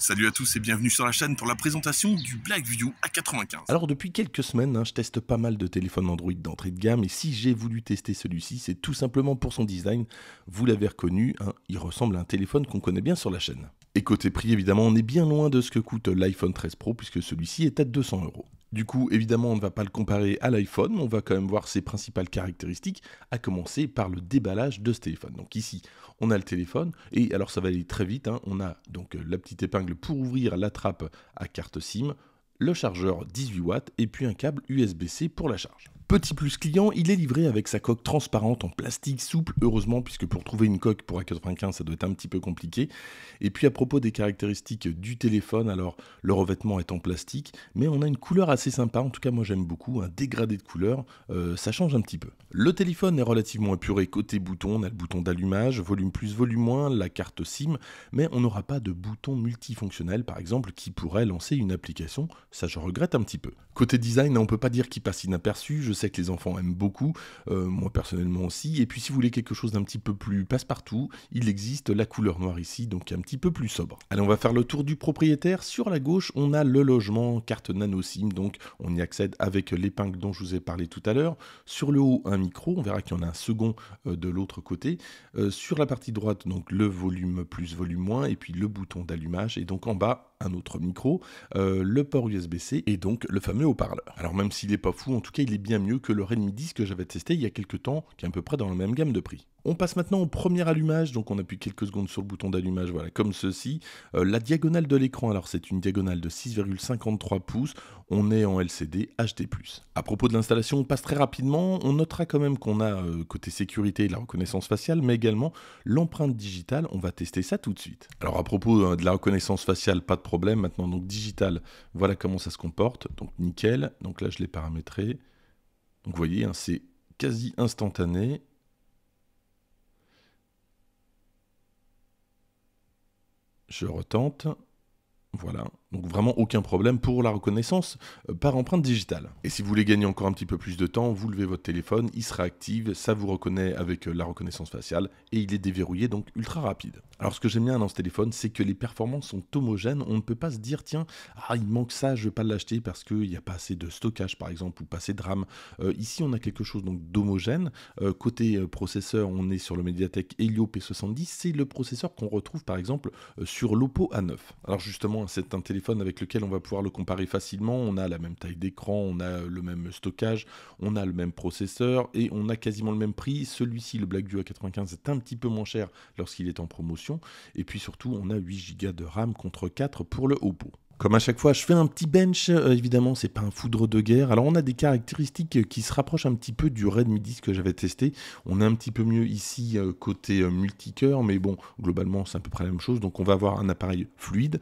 Salut à tous et bienvenue sur la chaîne pour la présentation du Blackview A95. Alors depuis quelques semaines, hein, je teste pas mal de téléphones Android d'entrée de gamme et si j'ai voulu tester celui-ci, c'est tout simplement pour son design. Vous l'avez reconnu, hein, il ressemble à un téléphone qu'on connaît bien sur la chaîne. Et côté prix, évidemment, on est bien loin de ce que coûte l'iPhone 13 Pro puisque celui-ci est à 200 euros. Du coup, évidemment, on ne va pas le comparer à l'iPhone, mais on va quand même voir ses principales caractéristiques, à commencer par le déballage de ce téléphone. Donc ici, on a le téléphone, et alors ça va aller très vite, hein. on a donc euh, la petite épingle pour ouvrir la trappe à carte SIM, le chargeur 18 watts, et puis un câble USB-C pour la charge. Petit plus client, il est livré avec sa coque transparente en plastique souple, heureusement, puisque pour trouver une coque pour A95, ça doit être un petit peu compliqué. Et puis à propos des caractéristiques du téléphone, alors le revêtement est en plastique, mais on a une couleur assez sympa, en tout cas moi j'aime beaucoup, un dégradé de couleur, euh, ça change un petit peu. Le téléphone est relativement épuré côté bouton, on a le bouton d'allumage, volume plus, volume moins, la carte SIM, mais on n'aura pas de bouton multifonctionnel par exemple qui pourrait lancer une application, ça je regrette un petit peu. Côté design, on peut pas dire qu'il passe inaperçu, je sais que les enfants aiment beaucoup, euh, moi personnellement aussi. Et puis si vous voulez quelque chose d'un petit peu plus passe-partout, il existe la couleur noire ici, donc un petit peu plus sobre. Allez, on va faire le tour du propriétaire. Sur la gauche, on a le logement, carte nano SIM, donc on y accède avec l'épingle dont je vous ai parlé tout à l'heure. Sur le haut, un micro, on verra qu'il y en a un second euh, de l'autre côté. Euh, sur la partie droite, donc le volume plus, volume moins, et puis le bouton d'allumage, et donc en bas, un autre micro, le port USB-C et donc le fameux haut-parleur. Alors même s'il n'est pas fou, en tout cas il est bien mieux que le Redmi 10 que j'avais testé il y a quelques temps, qui est à peu près dans la même gamme de prix. On passe maintenant au premier allumage, donc on appuie quelques secondes sur le bouton d'allumage, voilà, comme ceci. Euh, la diagonale de l'écran, alors c'est une diagonale de 6,53 pouces, on est en LCD HD+. À propos de l'installation, on passe très rapidement, on notera quand même qu'on a, euh, côté sécurité, la reconnaissance faciale, mais également l'empreinte digitale, on va tester ça tout de suite. Alors à propos euh, de la reconnaissance faciale, pas de problème, maintenant donc digital, voilà comment ça se comporte, donc nickel, donc là je l'ai paramétré, vous voyez, hein, c'est quasi instantané. Je retente. Voilà. Donc vraiment aucun problème pour la reconnaissance euh, par empreinte digitale. Et si vous voulez gagner encore un petit peu plus de temps, vous levez votre téléphone, il sera actif, ça vous reconnaît avec euh, la reconnaissance faciale et il est déverrouillé donc ultra rapide. Alors ce que j'aime bien dans ce téléphone, c'est que les performances sont homogènes, on ne peut pas se dire tiens, ah il manque ça, je ne vais pas l'acheter parce qu'il n'y a pas assez de stockage par exemple ou pas assez de RAM. Euh, ici on a quelque chose d'homogène. côté processeur, on est sur le Mediatek Helio P70, c'est le processeur qu'on retrouve par exemple sur l'Oppo A9. Alors justement, c'est un téléphone avec lequel on va pouvoir le comparer facilement. On a la même taille d'écran, on a le même stockage, on a le même processeur et on a quasiment le même prix. Celui-ci, le BlackView A95, est un petit peu moins cher lorsqu'il est en promotion. Et puis surtout, on a 8 Go de RAM contre 4 pour le Oppo. Comme à chaque fois, je fais un petit bench, euh, évidemment, c'est pas un foudre de guerre. Alors on a des caractéristiques qui se rapprochent un petit peu du Redmi 10 que j'avais testé. On est un petit peu mieux ici euh, côté multi euh, multicœur, mais bon, globalement c'est à peu près la même chose. Donc on va avoir un appareil fluide.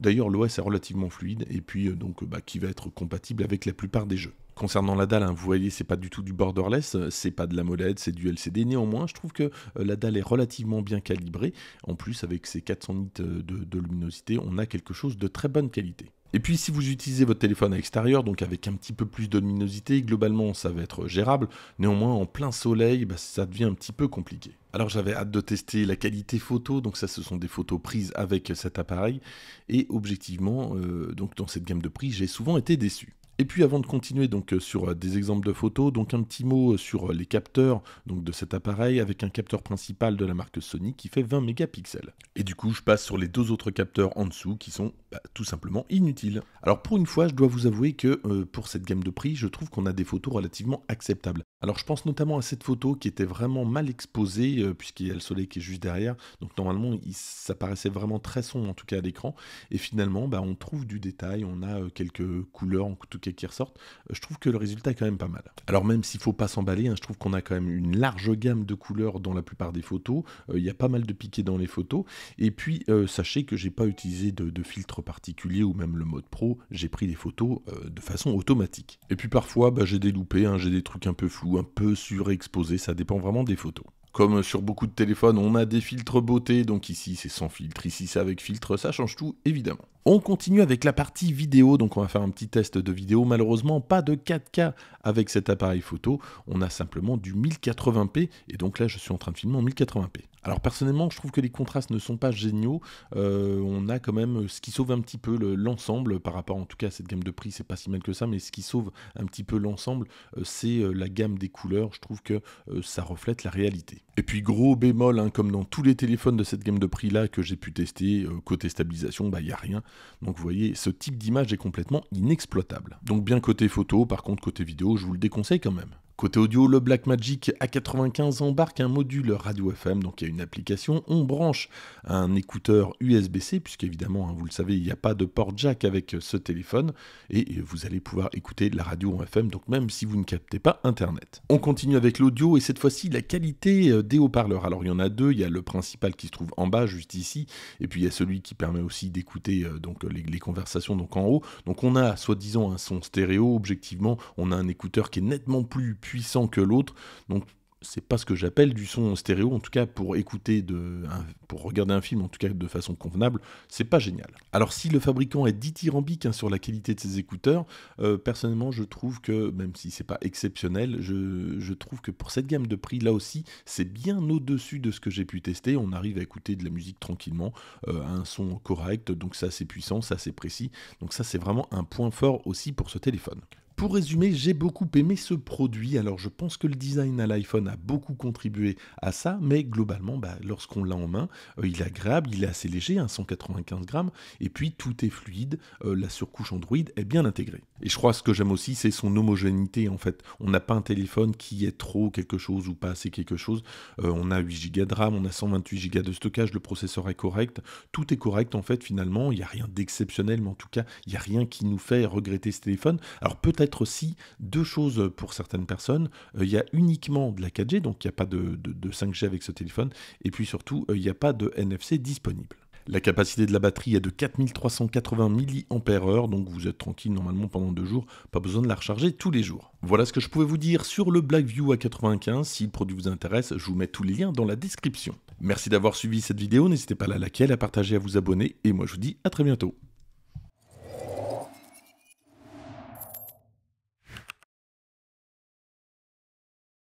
D'ailleurs l'OS est relativement fluide et puis donc bah, qui va être compatible avec la plupart des jeux concernant la dalle, hein, vous voyez, c'est pas du tout du borderless, euh, c'est pas de la molette, c'est du LCD. Néanmoins, je trouve que euh, la dalle est relativement bien calibrée. En plus, avec ses 400 nits euh, de, luminosité, on a quelque chose de très bonne qualité. Et puis si vous utilisez votre téléphone à l'extérieur, donc avec un petit peu plus de luminosité, globalement ça va être gérable. Néanmoins en plein soleil, bah, ça devient un petit peu compliqué. Alors j'avais hâte de tester la qualité photo, donc ça ce sont des photos prises avec cet appareil. Et objectivement, donc dans cette gamme de prix, j'ai souvent été déçu. Et puis avant de continuer donc euh, sur euh, des exemples de photos, donc un petit mot euh, sur les capteurs donc de cet appareil avec un capteur principal de la marque Sony qui fait 20 mégapixels. Et du coup, je passe sur les deux autres capteurs en dessous qui sont bah, tout simplement inutiles. Alors pour une fois, je dois vous avouer que pour cette gamme de prix, je trouve qu'on a des photos relativement acceptables. Alors je pense notamment à cette photo qui était vraiment mal exposée euh, puisqu'il y a le soleil qui est juste derrière. Donc normalement ça paraissait vraiment très sombre en tout cas à l'écran. Et finalement bah, on trouve du détail, on a euh, quelques couleurs en tout cas qui ressortent. Euh, je trouve que le résultat est quand même pas mal. Alors même s'il faut pas s'emballer, hein, je trouve qu'on a quand même une large gamme de couleurs dans la plupart des photos. Il y a pas mal de piquets dans les photos. Et puis sachez que je n'ai pas utilisé de, filtre particulier ou même le mode pro. J'ai pris des photos de façon automatique. Et puis parfois bah, j'ai des loupés, hein, j'ai des trucs un peu flous un peu surexposé, ça dépend vraiment des photos. Comme sur beaucoup de téléphones, on a des filtres beauté, donc ici c'est sans filtre, ici c'est avec filtre, ça change tout évidemment. On continue avec la partie vidéo, donc on va faire un petit test de vidéo. Malheureusement, pas de 4K avec cet appareil photo, on a simplement du 1080p, et donc là je suis en train de filmer en 1080p. Alors personnellement, je trouve que les contrastes ne sont pas géniaux, euh, on a quand même ce qui sauve un petit peu l'ensemble, par rapport en tout cas à cette gamme de prix, c'est pas si mal que ça, mais ce qui sauve un petit peu l'ensemble, euh, c'est euh, la gamme des couleurs, je trouve que ça reflète la réalité. Et puis gros bémol, hein, comme dans tous les téléphones de cette gamme de prix là que j'ai pu tester, côté stabilisation, il bah, n'y a rien, donc vous voyez, ce type d'image est complètement inexploitable. Donc bien côté photo, par contre côté vidéo, je vous le déconseille quand même. Côté audio, le Blackmagic A95 embarque un module radio FM, donc il y a une application. On branche un écouteur USB-C, puisqu'évidemment, évidemment, hein, vous le savez, il n'y a pas de port jack avec ce téléphone, et vous allez pouvoir écouter la radio en FM, donc même si vous ne captez pas Internet. On continue avec l'audio, et cette fois-ci, la qualité euh, des haut-parleurs. Alors il y en a deux, il y a le principal qui se trouve en bas, juste ici, et puis il y a celui qui permet aussi d'écouter euh, les, conversations donc en haut. Donc on a soi-disant un hein, son stéréo, objectivement, on a un écouteur qui est nettement plus puissant que l'autre. Donc c'est pas ce que j'appelle du son stéréo, en tout cas pour écouter, de, pour regarder un film, en tout cas de façon convenable, c'est pas génial. Alors si le fabricant est dithyrambique hein, sur la qualité de ses écouteurs, euh, personnellement je trouve que, même si c'est pas exceptionnel, je, trouve que pour cette gamme de prix, là aussi, c'est bien au-dessus de ce que j'ai pu tester, on arrive à écouter de la musique tranquillement, euh, un son correct, donc ça c'est puissant, ça c'est précis, donc ça c'est vraiment un point fort aussi pour ce téléphone pour résumer, j'ai beaucoup aimé ce produit. Alors je pense que le design à l'iPhone a beaucoup contribué à ça, mais globalement, bah, lorsqu'on l'a en main, euh, il est agréable, il est assez léger, 195 hein, grammes, et puis tout est fluide, euh, la surcouche Android est bien intégrée. Et je crois ce que j'aime aussi, c'est son homogénéité en fait. On n'a pas un téléphone qui est trop quelque chose ou pas assez quelque chose. Euh, on a 8 Go de RAM, on a 128 Go de stockage, le processeur est correct, tout est correct en fait finalement, il n'y a rien d'exceptionnel, mais en tout cas, il n'y a rien qui nous fait regretter ce téléphone. Alors peut-être aussi deux choses pour certaines personnes. Euh, il y a uniquement de la 4G, donc il n'y a pas de, 5G avec ce téléphone, et puis surtout, euh, il n'y a pas de NFC disponible. La capacité de la batterie est de 4380 mAh, donc vous êtes tranquille normalement pendant deux jours, pas besoin de la recharger tous les jours. Voilà ce que je pouvais vous dire sur le Blackview A95, si le produit vous intéresse, je vous mets tous les liens dans la description. Merci d'avoir suivi cette vidéo, n'hésitez pas à la liker, à partager, à vous abonner, et moi je vous dis à très bientôt.